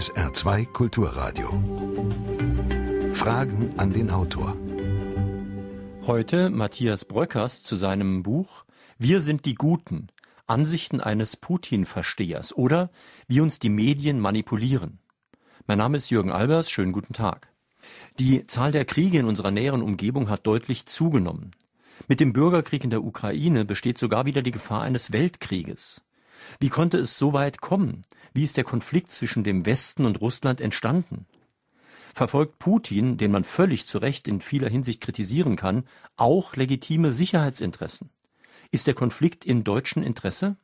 SR2 Kulturradio. Fragen an den Autor. Heute Matthias Bröckers zu seinem Buch Wir sind die Guten. Ansichten eines Putin-Verstehers oder wie uns die Medien manipulieren. Mein Name ist Jürgen Albers, schönen guten Tag. Die Zahl der Kriege in unserer näheren Umgebung hat deutlich zugenommen. Mit dem Bürgerkrieg in der Ukraine besteht sogar wieder die Gefahr eines Weltkrieges. Wie konnte es so weit kommen? Wie ist der Konflikt zwischen dem Westen und Russland entstanden? Verfolgt Putin, den man völlig zu Recht in vieler Hinsicht kritisieren kann, auch legitime Sicherheitsinteressen? Ist der Konflikt im deutschen Interesse?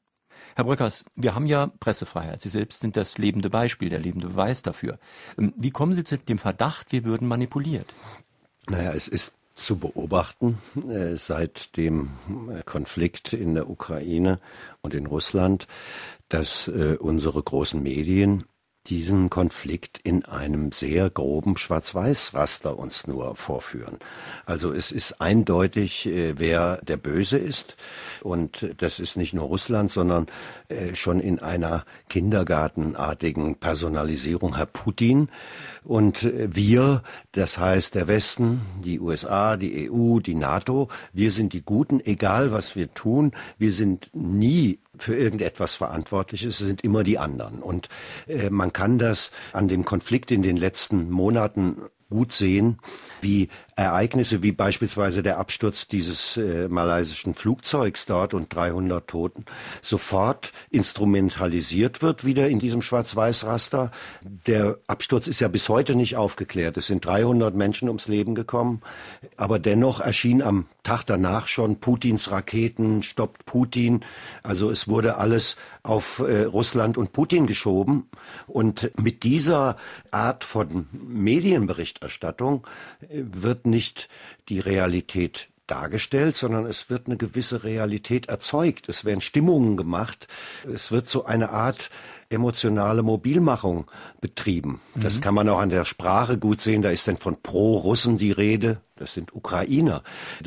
Herr Bröckers, wir haben ja Pressefreiheit. Sie selbst sind das lebende Beispiel, der lebende Beweis dafür. Ähm, wie kommen Sie zu dem Verdacht, wir würden manipuliert? Naja, es ist zu beobachten äh, seit dem äh, Konflikt in der Ukraine und in Russland, dass äh, unsere großen Medien diesen Konflikt in einem sehr groben Schwarz-Weiß-Raster uns nur vorführen. Also es ist eindeutig, äh, wer der Böse ist. Und das ist nicht nur Russland, sondern äh, schon in einer kindergartenartigen Personalisierung Herr Putin. Und äh, wir, das heißt der Westen, die USA, die EU, die NATO, wir sind die Guten, egal was wir tun. Wir sind nie für irgendetwas verantwortlich ist, sind immer die anderen. Und äh, man kann das an dem Konflikt in den letzten Monaten gut sehen, wie Ereignisse wie beispielsweise der Absturz dieses äh, malaysischen Flugzeugs dort und 300 Toten sofort instrumentalisiert wird wieder in diesem Schwarz-Weiß-Raster. Der Absturz ist ja bis heute nicht aufgeklärt. Es sind 300 Menschen ums Leben gekommen, aber dennoch erschien am Tag danach schon Putins Raketen, stoppt Putin. Also es wurde alles auf äh, Russland und Putin geschoben. Und mit dieser Art von Medienberichterstattung äh, wird wird nicht die Realität dargestellt, sondern es wird eine gewisse Realität erzeugt. Es werden Stimmungen gemacht. Es wird so eine Art emotionale Mobilmachung betrieben. Mhm. Das kann man auch an der Sprache gut sehen. Da ist dann von Pro-Russen die Rede. Das sind Ukrainer.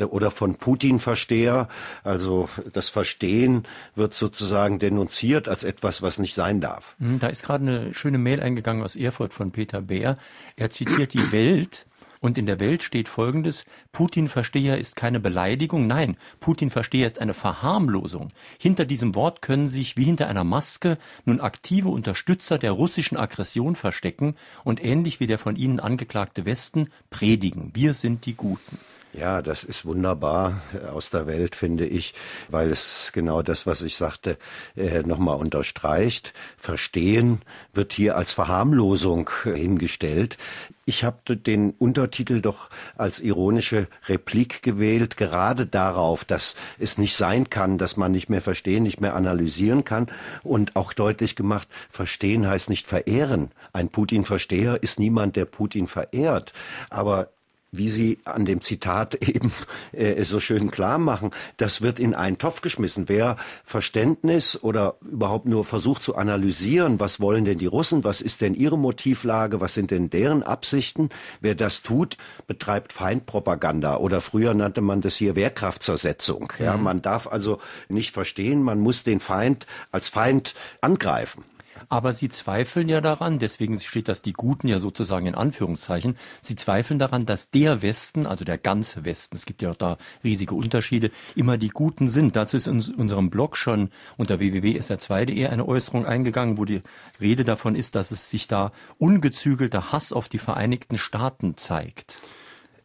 Oder von Putin-Versteher. Also das Verstehen wird sozusagen denunziert als etwas, was nicht sein darf. Mhm, da ist gerade eine schöne Mail eingegangen aus Erfurt von Peter Bär. Er zitiert die Welt und in der Welt steht Folgendes, Putin-Versteher ist keine Beleidigung, nein, Putin-Versteher ist eine Verharmlosung. Hinter diesem Wort können sich wie hinter einer Maske nun aktive Unterstützer der russischen Aggression verstecken und ähnlich wie der von ihnen angeklagte Westen predigen, wir sind die Guten. Ja, das ist wunderbar äh, aus der Welt, finde ich, weil es genau das, was ich sagte, äh, nochmal unterstreicht. Verstehen wird hier als Verharmlosung äh, hingestellt. Ich habe den Untertitel doch als ironische Replik gewählt, gerade darauf, dass es nicht sein kann, dass man nicht mehr verstehen, nicht mehr analysieren kann und auch deutlich gemacht, verstehen heißt nicht verehren. Ein Putin-Versteher ist niemand, der Putin verehrt. Aber wie Sie an dem Zitat eben äh, so schön klar machen, das wird in einen Topf geschmissen. Wer Verständnis oder überhaupt nur versucht zu analysieren, was wollen denn die Russen, was ist denn ihre Motivlage, was sind denn deren Absichten, wer das tut, betreibt Feindpropaganda oder früher nannte man das hier Wehrkraftzersetzung. Ja, mhm. man darf also nicht verstehen, man muss den Feind als Feind angreifen. Aber sie zweifeln ja daran, deswegen steht das die Guten ja sozusagen in Anführungszeichen, sie zweifeln daran, dass der Westen, also der ganze Westen, es gibt ja auch da riesige Unterschiede, immer die Guten sind. Dazu ist in unserem Blog schon unter www.sr2.de eine Äußerung eingegangen, wo die Rede davon ist, dass es sich da ungezügelter Hass auf die Vereinigten Staaten zeigt.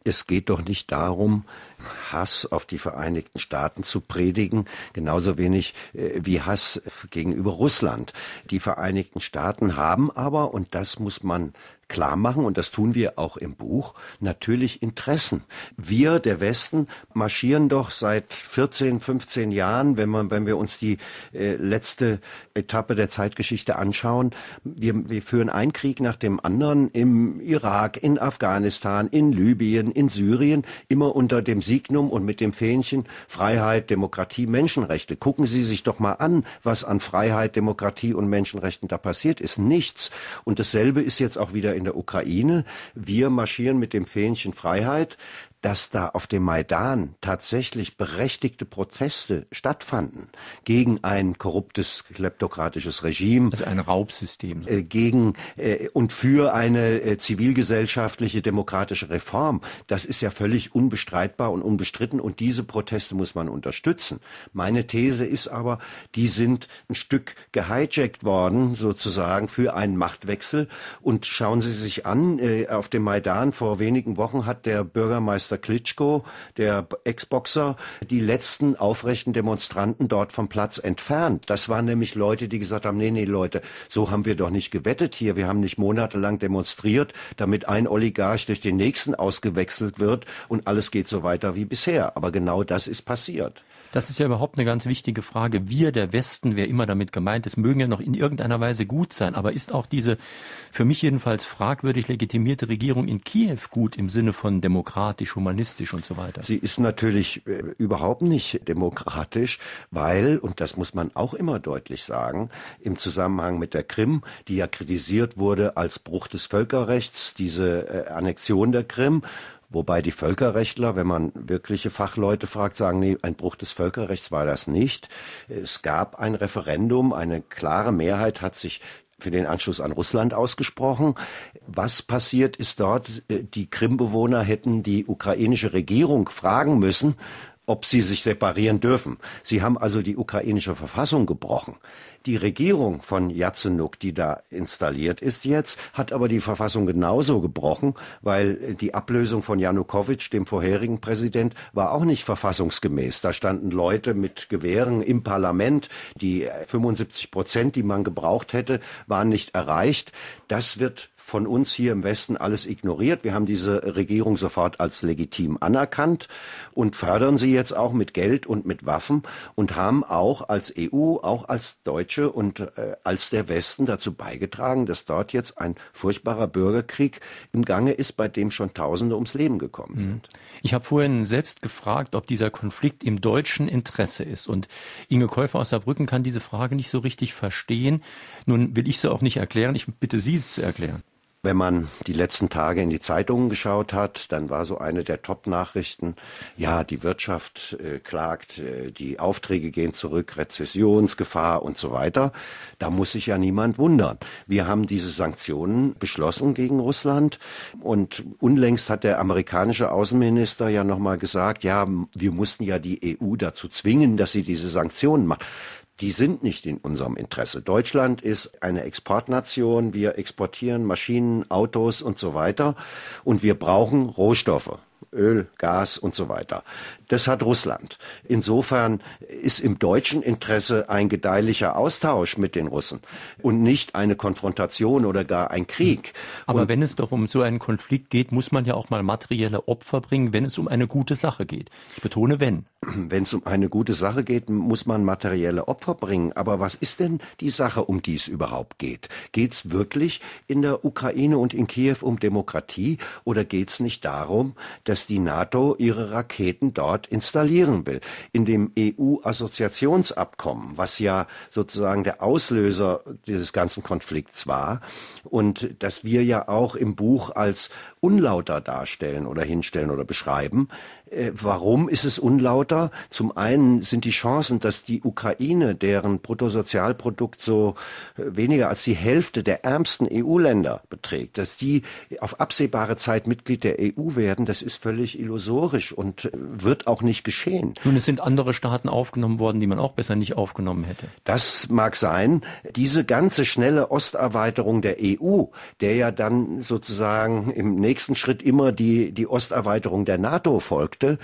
Es geht doch nicht darum, Hass auf die Vereinigten Staaten zu predigen, genauso wenig äh, wie Hass gegenüber Russland. Die Vereinigten Staaten haben aber, und das muss man klar machen, und das tun wir auch im Buch, natürlich Interessen. Wir, der Westen, marschieren doch seit 14, 15 Jahren, wenn, man, wenn wir uns die äh, letzte Etappe der Zeitgeschichte anschauen, wir, wir führen einen Krieg nach dem anderen im Irak, in Afghanistan, in Libyen, in Syrien, immer unter dem Sieg Signum und mit dem Fähnchen Freiheit, Demokratie, Menschenrechte. Gucken Sie sich doch mal an, was an Freiheit, Demokratie und Menschenrechten da passiert ist. Nichts. Und dasselbe ist jetzt auch wieder in der Ukraine. Wir marschieren mit dem Fähnchen Freiheit dass da auf dem Maidan tatsächlich berechtigte Proteste stattfanden gegen ein korruptes kleptokratisches Regime, also ein Raubsystem, äh, gegen äh, und für eine äh, zivilgesellschaftliche demokratische Reform. Das ist ja völlig unbestreitbar und unbestritten und diese Proteste muss man unterstützen. Meine These ist aber, die sind ein Stück gehijackt worden sozusagen für einen Machtwechsel und schauen Sie sich an, äh, auf dem Maidan vor wenigen Wochen hat der Bürgermeister Wladimir Klitschko, der Ex-Boxer, die letzten aufrechten Demonstranten dort vom Platz entfernt. Das waren nämlich Leute, die gesagt haben, nee, nee, Leute, so haben wir doch nicht gewettet hier. Wir haben nicht monatelang demonstriert, damit ein Oligarch durch den nächsten ausgewechselt wird und alles geht so weiter wie bisher. Aber genau das ist passiert. Das ist ja überhaupt eine ganz wichtige Frage. Wir, der Westen, wer immer damit gemeint ist, mögen ja noch in irgendeiner Weise gut sein. Aber ist auch diese für mich jedenfalls fragwürdig legitimierte Regierung in Kiew gut im Sinne von demokratisch, humanistisch und so weiter. Sie ist natürlich äh, überhaupt nicht demokratisch, weil, und das muss man auch immer deutlich sagen, im Zusammenhang mit der Krim, die ja kritisiert wurde als Bruch des Völkerrechts, diese äh, Annexion der Krim, Wobei die Völkerrechtler, wenn man wirkliche Fachleute fragt, sagen, nee, ein Bruch des Völkerrechts war das nicht. Es gab ein Referendum, eine klare Mehrheit hat sich für den Anschluss an Russland ausgesprochen. Was passiert ist dort? Äh, die Krimbewohner hätten die ukrainische Regierung fragen müssen, ob sie sich separieren dürfen. Sie haben also die ukrainische Verfassung gebrochen. Die Regierung von Jazenuk, die da installiert ist jetzt, hat aber die Verfassung genauso gebrochen, weil die Ablösung von Janukowitsch, dem vorherigen Präsident, war auch nicht verfassungsgemäß. Da standen Leute mit Gewehren im Parlament. Die 75 Prozent, die man gebraucht hätte, waren nicht erreicht. Das wird von uns hier im Westen alles ignoriert. Wir haben diese Regierung sofort als legitim anerkannt und fördern sie jetzt auch mit Geld und mit Waffen und haben auch als EU, auch als Deutsche und äh, als der Westen dazu beigetragen, dass dort jetzt ein furchtbarer Bürgerkrieg im Gange ist, bei dem schon Tausende ums Leben gekommen mhm. sind. Ich habe vorhin selbst gefragt, ob dieser Konflikt im deutschen Interesse ist. Und Inge Käufer aus Saarbrücken kann diese Frage nicht so richtig verstehen. Nun will ich sie auch nicht erklären. Ich bitte Sie es zu erklären. Wenn man die letzten Tage in die Zeitungen geschaut hat, dann war so eine der Top-Nachrichten, ja, die Wirtschaft äh, klagt, äh, die Aufträge gehen zurück, Rezessionsgefahr und so weiter. Da muss sich ja niemand wundern. Wir haben diese Sanktionen beschlossen gegen Russland und unlängst hat der amerikanische Außenminister ja nochmal gesagt, ja, wir mussten ja die EU dazu zwingen, dass sie diese Sanktionen macht die sind nicht in unserem Interesse. Deutschland ist eine Exportnation. Wir exportieren Maschinen, Autos und so weiter. Und wir brauchen Rohstoffe. Öl, Gas und so weiter. Das hat Russland. Insofern ist im deutschen Interesse ein gedeihlicher Austausch mit den Russen und nicht eine Konfrontation oder gar ein Krieg. Hm. Aber und wenn es doch um so einen Konflikt geht, muss man ja auch mal materielle Opfer bringen, wenn es um eine gute Sache geht. Ich betone, wenn. Wenn es um eine gute Sache geht, muss man materielle Opfer bringen. Aber was ist denn die Sache, um die es überhaupt geht? Geht es wirklich in der Ukraine und in Kiew um Demokratie oder geht es nicht darum, dass dass die NATO ihre Raketen dort installieren will. In dem EU-Assoziationsabkommen, was ja sozusagen der Auslöser dieses ganzen Konflikts war und das wir ja auch im Buch als unlauter darstellen oder hinstellen oder beschreiben. Äh, warum ist es unlauter? Zum einen sind die Chancen, dass die Ukraine, deren Bruttosozialprodukt so äh, weniger als die Hälfte der ärmsten EU-Länder beträgt, dass die auf absehbare Zeit Mitglied der EU werden, das ist völlig illusorisch und äh, wird auch nicht geschehen. Nun, es sind andere Staaten aufgenommen worden, die man auch besser nicht aufgenommen hätte. Das mag sein. Diese ganze schnelle Osterweiterung der EU, der ja dann sozusagen im nächsten nächsten Schritt immer die, die Osterweiterung der NATO folgte,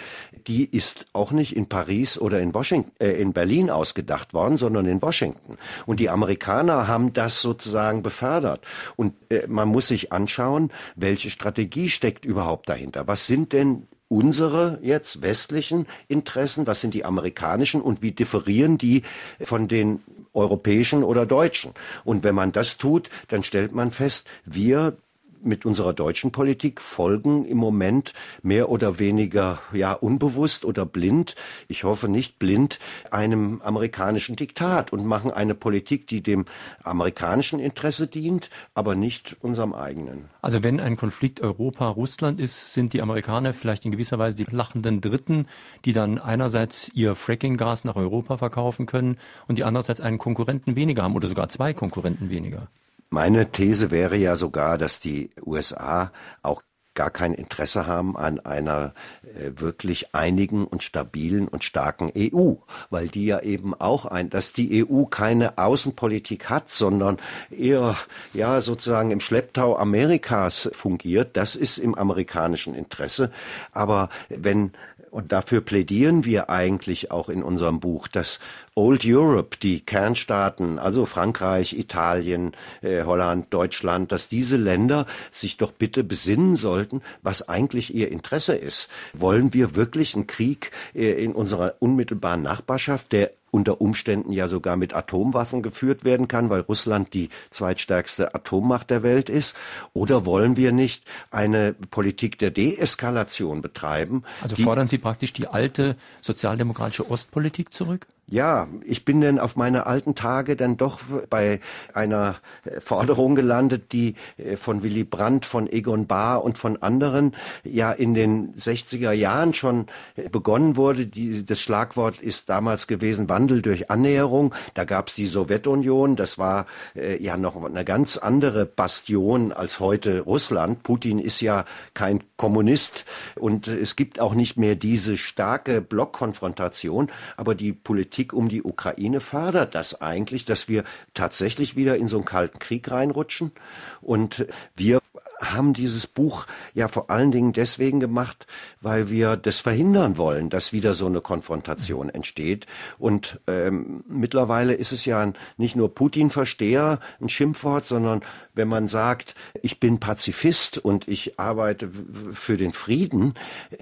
die ist auch nicht in Paris oder in Washington, äh, in Berlin ausgedacht worden, sondern in Washington. Und die Amerikaner haben das sozusagen befördert. Und äh, man muss sich anschauen, welche Strategie steckt überhaupt dahinter? Was sind denn unsere jetzt westlichen Interessen, was sind die amerikanischen und wie differieren die von den europäischen oder deutschen. Und wenn man das tut, dann stellt man fest, wir mit unserer deutschen Politik folgen im Moment mehr oder weniger ja unbewusst oder blind, ich hoffe nicht blind, einem amerikanischen Diktat und machen eine Politik, die dem amerikanischen Interesse dient, aber nicht unserem eigenen. Also wenn ein Konflikt Europa-Russland ist, sind die Amerikaner vielleicht in gewisser Weise die lachenden Dritten, die dann einerseits ihr Fracking-Gas nach Europa verkaufen können und die andererseits einen Konkurrenten weniger haben oder sogar zwei Konkurrenten weniger. Meine These wäre ja sogar, dass die USA auch gar kein Interesse haben an einer äh, wirklich einigen und stabilen und starken EU, weil die ja eben auch ein, dass die EU keine Außenpolitik hat, sondern eher ja sozusagen im Schlepptau Amerikas fungiert. Das ist im amerikanischen Interesse. Aber wenn und dafür plädieren wir eigentlich auch in unserem Buch, dass Old Europe, die Kernstaaten, also Frankreich, Italien, äh, Holland, Deutschland, dass diese Länder sich doch bitte besinnen sollten, was eigentlich ihr Interesse ist. Wollen wir wirklich einen Krieg äh, in unserer unmittelbaren Nachbarschaft, der unter Umständen ja sogar mit Atomwaffen geführt werden kann, weil Russland die zweitstärkste Atommacht der Welt ist? Oder wollen wir nicht eine Politik der Deeskalation betreiben? Also fordern Sie praktisch die alte sozialdemokratische Ostpolitik zurück? Ja, ich bin denn auf meine alten Tage dann doch bei einer äh, Forderung gelandet, die äh, von Willy Brandt, von Egon Bahr und von anderen ja in den 60er Jahren schon äh, begonnen wurde. Die, das Schlagwort ist damals gewesen Wandel durch Annäherung. Da gab es die Sowjetunion. Das war äh, ja noch eine ganz andere Bastion als heute Russland. Putin ist ja kein Kommunist und es gibt auch nicht mehr diese starke Blockkonfrontation. Aber die Politik Krieg um die Ukraine fördert das eigentlich, dass wir tatsächlich wieder in so einen kalten Krieg reinrutschen. Und wir haben dieses Buch ja vor allen Dingen deswegen gemacht, weil wir das verhindern wollen, dass wieder so eine Konfrontation entsteht. Und ähm, mittlerweile ist es ja nicht nur Putin-Versteher ein Schimpfwort, sondern wenn man sagt, ich bin Pazifist und ich arbeite für den Frieden.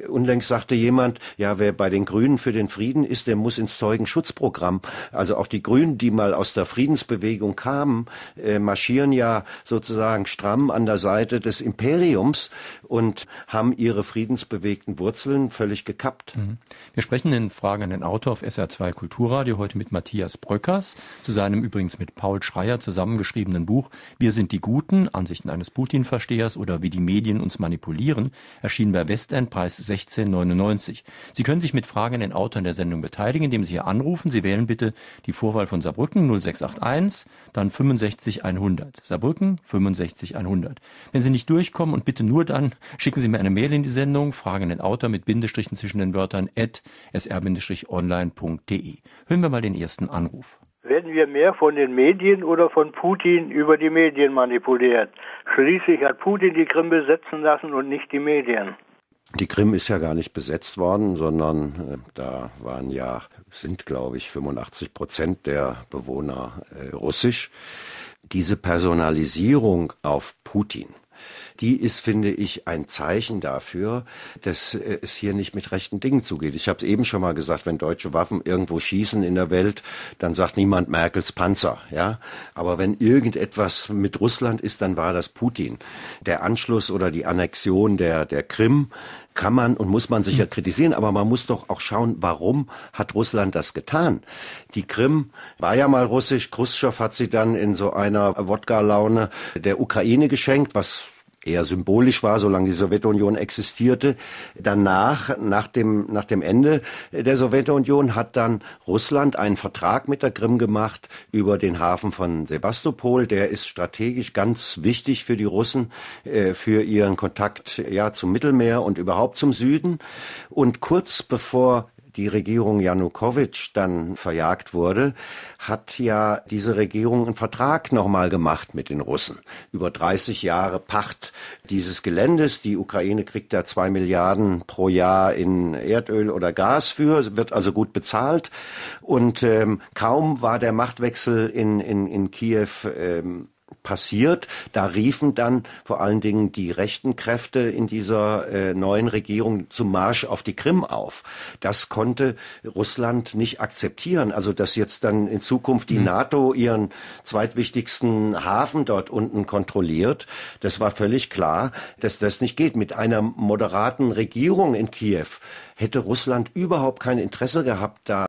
Unlängst sagte jemand, ja, wer bei den Grünen für den Frieden ist, der muss ins Zeugenschutzprogramm. Also auch die Grünen, die mal aus der Friedensbewegung kamen, äh, marschieren ja sozusagen stramm an der Seite Seite des Imperiums und haben ihre friedensbewegten Wurzeln völlig gekappt. Mhm. Wir sprechen in Frage an den Autor auf SR2 Kulturradio heute mit Matthias Bröckers zu seinem übrigens mit Paul Schreier zusammengeschriebenen Buch Wir sind die Guten, Ansichten eines Putin-Verstehers oder wie die Medien uns manipulieren, erschien bei Westend Preis 1699. Sie können sich mit Fragen an den Autor in der Sendung beteiligen, indem Sie hier anrufen. Sie wählen bitte die Vorwahl von Saarbrücken 0681, dann 65100. Saarbrücken 65100. Wenn Sie nicht durchkommen und bitte nur dann, schicken Sie mir eine Mail in die Sendung, fragen den Autor mit Bindestrichen zwischen den Wörtern at sr-online.de. Hören wir mal den ersten Anruf. Werden wir mehr von den Medien oder von Putin über die Medien manipuliert? Schließlich hat Putin die Krim besetzen lassen und nicht die Medien. Die Krim ist ja gar nicht besetzt worden, sondern äh, da waren ja, sind glaube ich 85 Prozent der Bewohner äh, russisch diese Personalisierung auf Putin die ist, finde ich, ein Zeichen dafür, dass es hier nicht mit rechten Dingen zugeht. Ich habe es eben schon mal gesagt, wenn deutsche Waffen irgendwo schießen in der Welt, dann sagt niemand Merkels Panzer, ja. Aber wenn irgendetwas mit Russland ist, dann war das Putin. Der Anschluss oder die Annexion der, der Krim kann man und muss man sicher mhm. kritisieren, aber man muss doch auch schauen, warum hat Russland das getan? Die Krim war ja mal russisch, Khrushchev hat sie dann in so einer Wodka-Laune der Ukraine geschenkt, was eher symbolisch war, solange die Sowjetunion existierte. Danach, nach dem, nach dem Ende der Sowjetunion, hat dann Russland einen Vertrag mit der Krim gemacht über den Hafen von Sebastopol. Der ist strategisch ganz wichtig für die Russen, äh, für ihren Kontakt ja, zum Mittelmeer und überhaupt zum Süden. Und kurz bevor die Regierung Janukowitsch dann verjagt wurde, hat ja diese Regierung einen Vertrag nochmal gemacht mit den Russen. Über 30 Jahre Pacht dieses Geländes. Die Ukraine kriegt da zwei Milliarden pro Jahr in Erdöl oder Gas für, wird also gut bezahlt. Und ähm, kaum war der Machtwechsel in, in, in Kiew ähm, passiert. Da riefen dann vor allen Dingen die rechten Kräfte in dieser äh, neuen Regierung zum Marsch auf die Krim auf. Das konnte Russland nicht akzeptieren. Also dass jetzt dann in Zukunft die mhm. NATO ihren zweitwichtigsten Hafen dort unten kontrolliert, das war völlig klar, dass das nicht geht. Mit einer moderaten Regierung in Kiew hätte Russland überhaupt kein Interesse gehabt, da